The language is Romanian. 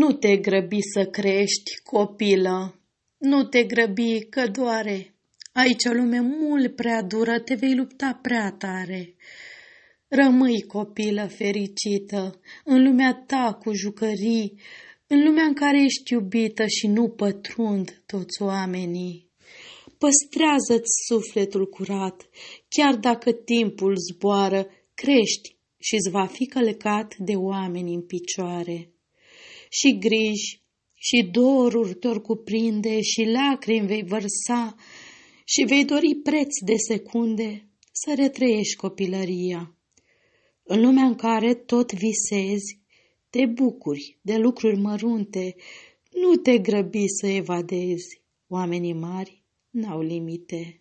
Nu te grăbi să crești, copilă. Nu te grăbi, că doare. Aici o lume mult prea dură, te vei lupta prea tare. Rămâi, copilă fericită, în lumea ta cu jucării, în lumea în care ești iubită și nu pătrund toți oamenii. Păstrează-ți sufletul curat, chiar dacă timpul zboară, crești și-ți va fi călecat de oameni în picioare și griji și doruri te cuprinde și lacrimi vei vărsa și vei dori preț de secunde să retrăiești copilăria. În lumea în care tot visezi, te bucuri de lucruri mărunte, nu te grăbi să evadezi. Oamenii mari n-au limite.